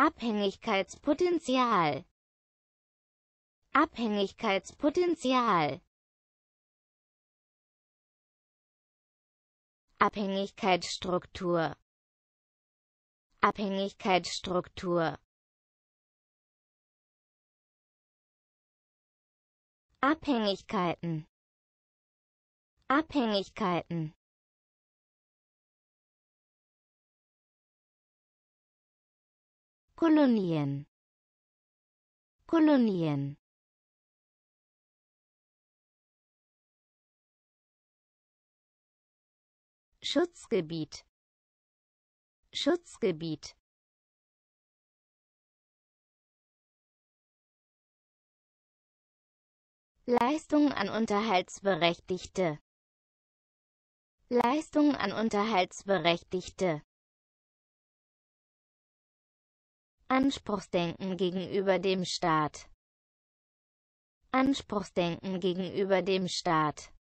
Abhängigkeitspotenzial Abhängigkeitspotenzial Abhängigkeitsstruktur Abhängigkeitsstruktur Abhängigkeiten Abhängigkeiten Kolonien. Kolonien. Schutzgebiet. Schutzgebiet. Leistung an Unterhaltsberechtigte. Leistung an Unterhaltsberechtigte. Anspruchsdenken gegenüber dem Staat. Anspruchsdenken gegenüber dem Staat.